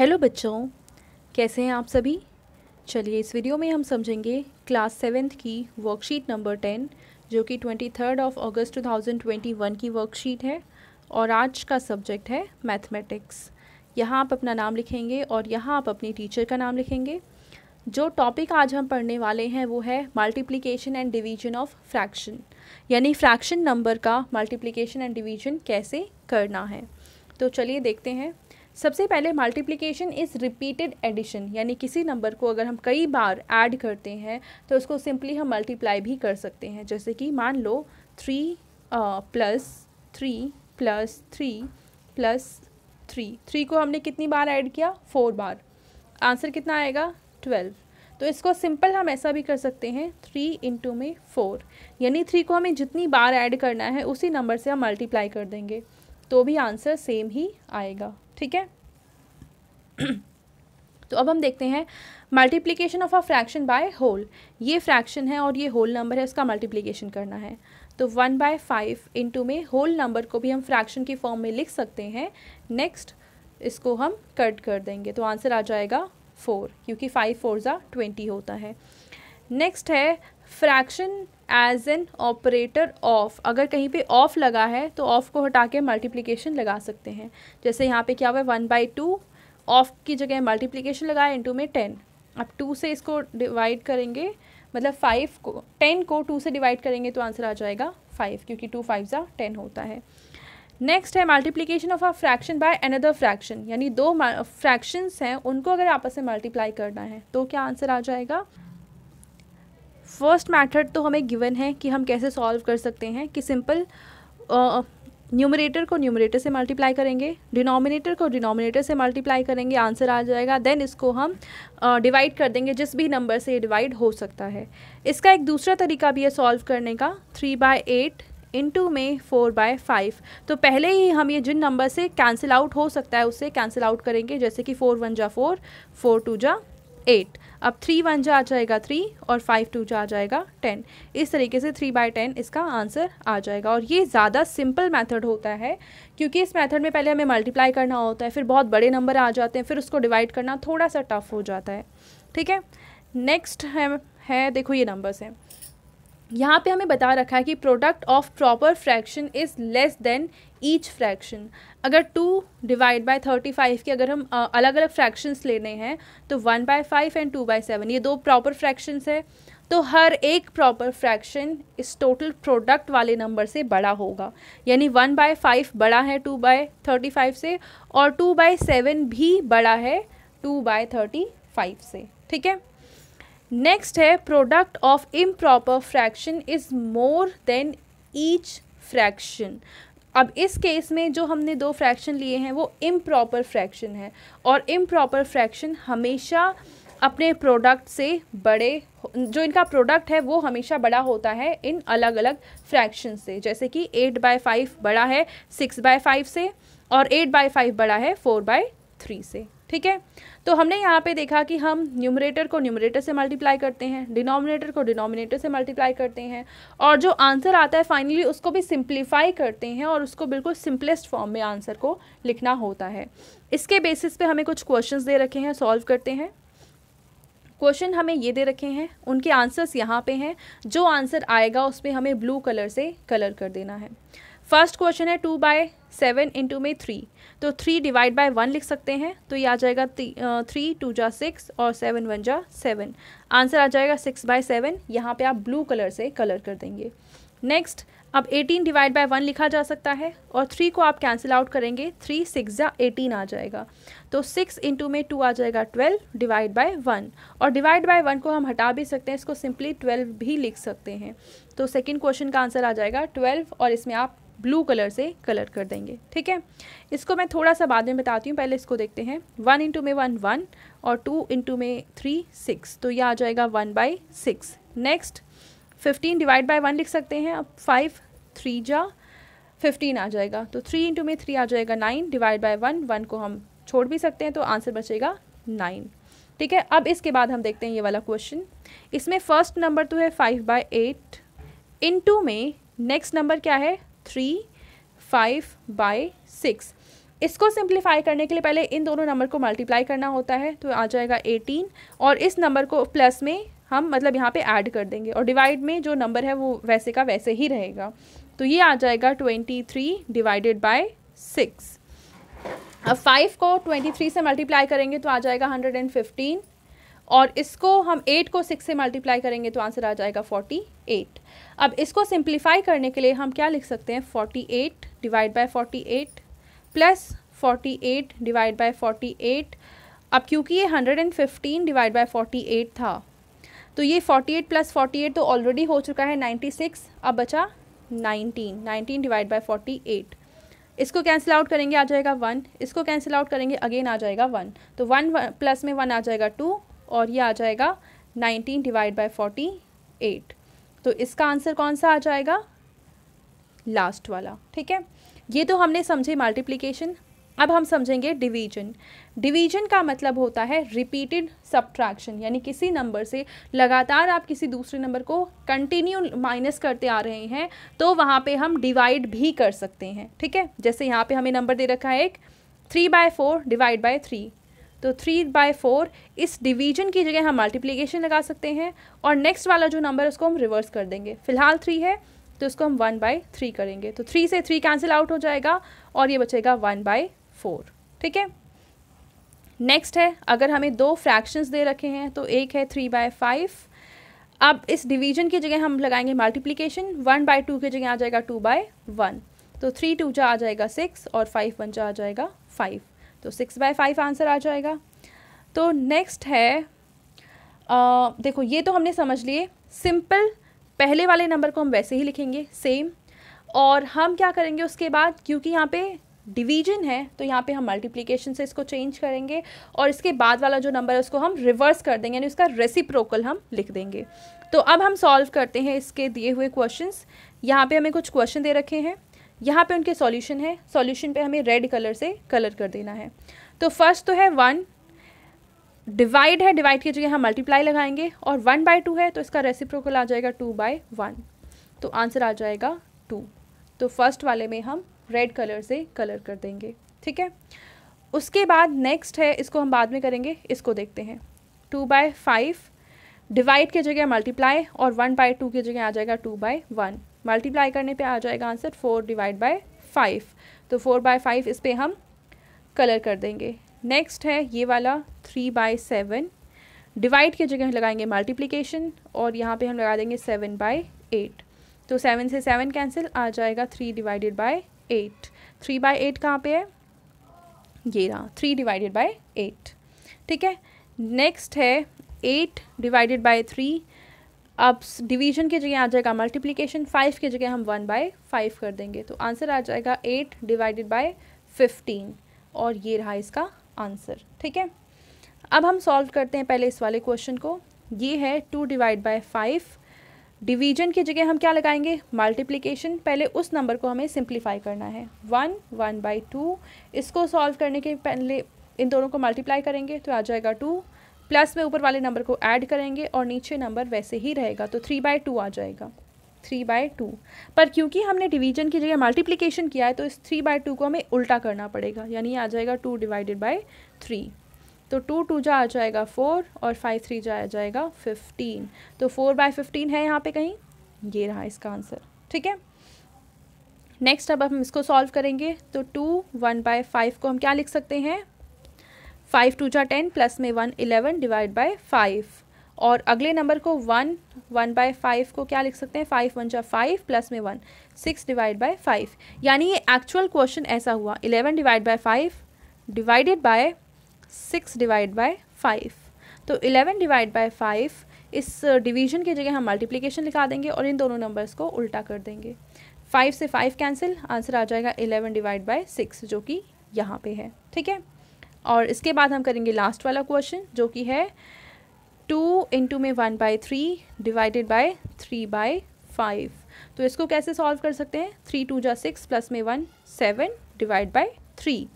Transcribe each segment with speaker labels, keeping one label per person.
Speaker 1: hello बच्चों कैसे हैं आप सभी चलिए इस वीडियो में हम समझेंगे क्लास सेवेंथ की वर्कशीट नंबर टेन जो कि twenty third of August two thousand twenty one की वर्कशीट है और आज का सब्जेक्ट है मैथमेटिक्स यहाँ आप अपना नाम लिखेंगे और यहाँ आप अपनी टीचर का नाम लिखेंगे जो टॉपिक आज हम पढ़ने वाले हैं वो है multiplication and division of fraction यानी फ्रैक्शन नंबर का मल्टीप्लीकेशन एंड डिवीजन कैसे करना है तो चलिए देखते हैं सबसे पहले मल्टीप्लिकेशन इज़ रिपीटेड एडिशन यानी किसी नंबर को अगर हम कई बार ऐड करते हैं तो उसको सिंपली हम मल्टीप्लाई भी कर सकते हैं जैसे कि मान लो three plus three plus three plus three three को हमने कितनी बार ऐड किया फोर बार आंसर कितना आएगा ट्वेल्व तो इसको सिंपल हम ऐसा भी कर सकते हैं थ्री इंटू में फ़ोर यानी थ्री को हमें जितनी बार ऐड करना है उसी नंबर से हम मल्टीप्लाई कर देंगे तो भी आंसर सेम ही आएगा ठीक है तो अब हम देखते हैं multiplication of a fraction by whole ये फ्रैक्शन है और ये होल नंबर है उसका मल्टीप्लीकेशन करना है तो वन बाय फाइव इंटू में होल नंबर को भी हम फ्रैक्शन की फॉर्म में लिख सकते हैं नेक्स्ट इसको हम कट कर देंगे तो आंसर आ जाएगा फोर क्योंकि फाइव फोर ज़ा ट्वेंटी होता है नेक्स्ट है fraction as an operator of अगर कहीं पे ऑफ लगा है तो ऑफ को हटा के मल्टीप्लीकेशन लगा सकते हैं जैसे यहाँ पे क्या हुआ है वन बाई टू ऑफ की जगह मल्टीप्लीकेशन लगाया इंटू में टेन अब टू से इसको डिवाइड करेंगे मतलब फाइव को टेन को टू से डिवाइड करेंगे तो आंसर आ जाएगा फाइव क्योंकि टू फाइव ज़ा टेन होता है नेक्स्ट है multiplication of a fraction by another fraction यानी दो फ्रैक्शंस हैं उनको अगर आपस में मल्टीप्लाई करना है तो क्या आंसर आ जाएगा फर्स्ट मैथड तो हमें गिवन है कि हम कैसे सॉल्व कर सकते हैं कि सिंपल न्यूमरेटर को न्यूमरेटर से मल्टीप्लाई करेंगे डिनोमिनेटर को डिनोमिनेटर से मल्टीप्लाई करेंगे आंसर आ जाएगा देन इसको हम डिवाइड uh, कर देंगे जिस भी नंबर से ये डिवाइड हो सकता है इसका एक दूसरा तरीका भी है सॉल्व करने का थ्री बाय एट इंटू में फोर बाय फाइव तो पहले ही हम ये जिन नंबर से कैंसिल आउट हो सकता है उससे कैंसिल आउट करेंगे जैसे कि फ़ोर वन जा फोर फोर टू जा एट अब थ्री वन जो आ जाएगा थ्री और फाइव टू जो आ जाएगा टेन इस तरीके से थ्री बाई टेन इसका आंसर आ जाएगा और ये ज़्यादा सिंपल मेथड होता है क्योंकि इस मेथड में पहले हमें मल्टीप्लाई करना होता है फिर बहुत बड़े नंबर आ जाते हैं फिर उसको डिवाइड करना थोड़ा सा टफ हो जाता है ठीक है नेक्स्ट है, है देखो ये नंबर्स हैं यहाँ पे हमें बता रखा है कि product of proper fraction is less than each fraction अगर two divide by thirty five के अगर हम अलग अलग फ्रैक्शंस लेने हैं तो one by five and two by seven ये दो प्रॉपर फ्रैक्शंस है तो हर एक प्रॉपर फ्रैक्शन इस टोटल प्रोडक्ट वाले नंबर से बड़ा होगा यानी वन बाय फाइव बड़ा है टू बाय थर्टी फाइव से और टू बाय सेवन भी बड़ा है टू बाय थर्टी फाइव से ठीक है नेक्स्ट है product of improper fraction is more than each fraction अब इस केस में जो हमने दो फ्रैक्शन लिए हैं वो इम प्रॉपर फ्रैक्शन है और इम प्रॉपर फ्रैक्शन हमेशा अपने प्रोडक्ट से बड़े जो इनका प्रोडक्ट है वो हमेशा बड़ा होता है इन अलग अलग फ्रैक्शन से जैसे कि एट बाय फाइव बड़ा है सिक्स बाय फाइव से और एट बाय फाइव बड़ा है फोर बाय थ्री से ठीक है तो हमने यहाँ पे देखा कि हम न्यूमरेटर को न्यूमरेटर से मल्टीप्लाई करते हैं डिनोमिनेटर को डिनोमिनेटर से मल्टीप्लाई करते हैं और जो आंसर आता है फाइनली उसको भी सिंप्लीफाई करते हैं और उसको बिल्कुल सिंपलेस्ट फॉर्म में आंसर को लिखना होता है इसके बेसिस पे हमें कुछ क्वेश्चंस दे रखे हैं सॉल्व करते हैं क्वेश्चन हमें ये दे रखे हैं उनके आंसर्स यहाँ पे हैं जो आंसर आएगा उसमें हमें ब्लू कलर से कलर कर देना है फर्स्ट क्वेश्चन है टू बाय सेवन इंटू में थ्री तो थ्री डिवाइड बाय वन लिख सकते हैं तो ये आ जाएगा थ्री टू जा सिक्स और सेवन वन जा सेवन आंसर आ जाएगा सिक्स बाय सेवन यहाँ पे आप ब्लू कलर से कलर कर देंगे नेक्स्ट अब एटीन डिवाइड बाय वन लिखा जा सकता है और थ्री को आप कैंसिल आउट करेंगे थ्री सिक्स जा एटीन आ जाएगा तो सिक्स इंटू में टू आ जाएगा ट्वेल्व डिवाइड बाय वन और डिवाइड बाय वन को हम हटा भी सकते हैं इसको सिंपली ट्वेल्व भी लिख सकते हैं तो सेकेंड क्वेश्चन का आंसर आ जाएगा ट्वेल्व और इसमें आप ब्लू कलर से कलर कर देंगे ठीक है इसको मैं थोड़ा सा बाद में बताती हूँ पहले इसको देखते हैं वन इंटू में वन वन और टू इंटू में थ्री सिक्स तो ये आ जाएगा one by six next fifteen divide by one लिख सकते हैं अब फाइव थ्री जा फिफ्टीन आ जाएगा तो थ्री इंटू में थ्री आ जाएगा nine divide by one one को हम छोड़ भी सकते हैं तो आंसर बचेगा नाइन ठीक है अब इसके बाद हम देखते हैं ये वाला क्वेश्चन इसमें फर्स्ट नंबर तो है फाइव बाई एट इंटू में नेक्स्ट नंबर क्या है थ्री फाइव बाई सिक्स इसको सिंप्लीफाई करने के लिए पहले इन दोनों नंबर को मल्टीप्लाई करना होता है तो आ जाएगा एटीन और इस नंबर को प्लस में हम मतलब यहाँ पे ऐड कर देंगे और डिवाइड में जो नंबर है वो वैसे का वैसे ही रहेगा तो ये आ जाएगा twenty three divided by six अब फाइव को ट्वेंटी थ्री से मल्टीप्लाई करेंगे तो आ जाएगा हंड्रेड एंड फिफ्टीन और इसको हम एट को सिक्स से मल्टीप्लाई करेंगे तो आंसर आ जाएगा फोर्टी एट अब इसको सिंप्लीफाई करने के लिए हम क्या लिख सकते हैं forty eight divide by forty eight plus forty eight divide by forty eight अब क्योंकि ये hundred and fifteen divide by forty eight था तो ये forty eight plus forty eight तो ऑलरेडी हो चुका है नाइन्टी सिक्स अब बचा nineteen nineteen divide by forty eight इसको कैंसिल आउट करेंगे आ जाएगा वन इसको कैंसिल आउट करेंगे अगेन आ जाएगा वन तो वन प्लस में वन आ जाएगा टू और ये आ जाएगा nineteen divide by forty eight तो इसका आंसर कौन सा आ जाएगा लास्ट वाला ठीक है ये तो हमने समझे मल्टीप्लीकेशन अब हम समझेंगे डिवीजन डिवीजन का मतलब होता है रिपीटेड सब्ट्रैक्शन यानी किसी नंबर से लगातार आप किसी दूसरे नंबर को कंटिन्यू माइनस करते आ रहे हैं तो वहाँ पे हम डिवाइड भी कर सकते हैं ठीक है जैसे यहाँ पे हमें नंबर दे रखा है एक three by four divide by three तो थ्री बाय फोर इस डिवीजन की जगह हम मल्टीप्लीकेशन लगा सकते हैं और नेक्स्ट वाला जो नंबर है उसको हम रिवर्स कर देंगे फिलहाल थ्री है तो उसको हम वन बाय थ्री करेंगे तो थ्री से थ्री कैंसिल आउट हो जाएगा और ये बचेगा वन बाय फोर ठीक है नेक्स्ट है अगर हमें दो फ्रैक्शंस दे रखे हैं तो एक है थ्री बाय फाइव अब इस डिवीजन की जगह हम लगाएंगे मल्टीप्लीकेशन वन बाय टू की जगह आ जाएगा टू बाय वन तो थ्री टू जा आ जाएगा सिक्स और फाइव वन जा आ जाएगा फाइव तो सिक्स बाय फाइव आंसर आ जाएगा तो नेक्स्ट है आ, देखो ये तो हमने समझ लिए सिंपल पहले वाले नंबर को हम वैसे ही लिखेंगे सेम और हम क्या करेंगे उसके बाद क्योंकि यहाँ पे डिवीजन है तो यहाँ पे हम मल्टीप्लिकेशन से इसको चेंज करेंगे और इसके बाद वाला जो नंबर है उसको हम रिवर्स कर देंगे यानी उसका रेसिप्रोकल हम लिख देंगे तो अब हम सॉल्व करते हैं इसके दिए हुए क्वेश्चंस यहाँ पे हमें कुछ क्वेश्चन दे रखे हैं यहाँ पे उनके सॉल्यूशन है सॉल्यूशन पे हमें रेड कलर से कलर कर देना है तो फर्स्ट तो है वन डिवाइड है डिवाइड की जगह हम मल्टीप्लाई लगाएंगे और वन बाय टू है तो इसका रेसिप्रोकल आ जाएगा टू बाय वन तो आंसर आ जाएगा टू तो फर्स्ट वाले में हम रेड कलर से कलर कर देंगे ठीक है उसके बाद नेक्स्ट है इसको हम बाद में करेंगे इसको देखते हैं टू बाय फाइव डिवाइड की जगह मल्टीप्लाई और वन बाय टू की जगह आ जाएगा टू बाय वन मल्टीप्लाई करने पे आ जाएगा answer four divide by five तो फोर बाय फाइव इस पर हम कलर कर देंगे नेक्स्ट है ये वाला थ्री बाय सेवन डिवाइड की जगह हम लगाएंगे मल्टीप्लिकेशन और यहाँ पे हम लगा देंगे सेवन बाय एट तो सेवन से सेवन कैंसिल आ जाएगा three divided by eight three by eight कहाँ पर है ये रहा थ्री डिवाइडेड बाय एट ठीक है नेक्स्ट है एट डिवाइडेड बाय थ्री अब डिवीजन की जगह आ जाएगा मल्टीप्लीकेशन फाइव की जगह हम वन बाय फाइव कर देंगे तो आंसर आ जाएगा एट डिवाइडेड बाय फिफ्टीन और ये रहा इसका आंसर ठीक है अब हम सॉल्व करते हैं पहले इस वाले क्वेश्चन को ये है two divide by five division की जगह हम क्या लगाएंगे मल्टीप्लीकेशन पहले उस नंबर को हमें सिंप्लीफाई करना है वन वन बाई टू इसको सॉल्व करने के पहले इन दोनों को मल्टीप्लाई करेंगे तो आ जाएगा टू प्लस में ऊपर वाले नंबर को ऐड करेंगे और नीचे नंबर वैसे ही रहेगा तो थ्री बाय टू आ जाएगा थ्री बाय टू पर क्योंकि हमने डिवीजन की जगह मल्टीप्लिकेशन किया है तो इस थ्री बाय टू को हमें उल्टा करना पड़ेगा यानी आ जाएगा टू डिवाइडेड बाय थ्री तो टू टू जा आ जाएगा फोर और फाइव थ्री जा आ जाएगा फिफ्टीन तो फोर बाय फिफ्टीन है यहाँ पे कहीं ये रहा इसका आंसर ठीक है नेक्स्ट अब हम इसको सॉल्व करेंगे तो टू वन बाय फाइव को हम क्या लिख सकते हैं फाइव टू जा टेन प्लस में one eleven divide by five और अगले नंबर को वन वन बाई फाइव को क्या लिख सकते हैं फाइव वन जा फाइव प्लस में one six divide by five यानी ये एक्चुअल क्वेश्चन ऐसा हुआ eleven divide by five divided by six divide by five तो इलेवन डिवाइड बाई फाइव इस डिवीजन की जगह हम मल्टीप्लीकेशन लिखा देंगे और इन दोनों नंबर्स को उल्टा कर देंगे फाइव से फाइव कैंसिल आंसर आ जाएगा इलेवन डिवाइड बाई सिक्स जो कि यहाँ पे है ठीक है और इसके बाद हम करेंगे लास्ट वाला क्वेश्चन जो कि है टू इंटू में one by three divided by three by five तो इसको कैसे सॉल्व कर सकते हैं थ्री टू जा सिक्स प्लस में one seven divide by three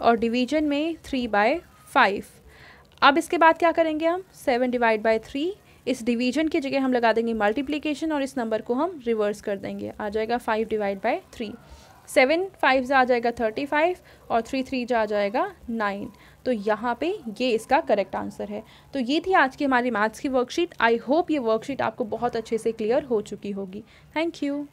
Speaker 1: और डिवीजन में थ्री बाय फाइव अब इसके बाद क्या करेंगे हम सेवन डिवाइड बाई थ्री इस डिवीजन की जगह हम लगा देंगे मल्टीप्लीकेशन और इस नंबर को हम रिवर्स कर देंगे आ जाएगा five divide by three seven five जा जाएगा थर्टी फाइव और थ्री थ्री जा जाएगा नाइन तो यहाँ पे ये इसका करेक्ट आंसर है तो ये थी आज की हमारी मैथ्स की वर्कशीट आई होप ये वर्कशीट आपको बहुत अच्छे से क्लियर हो चुकी होगी थैंक यू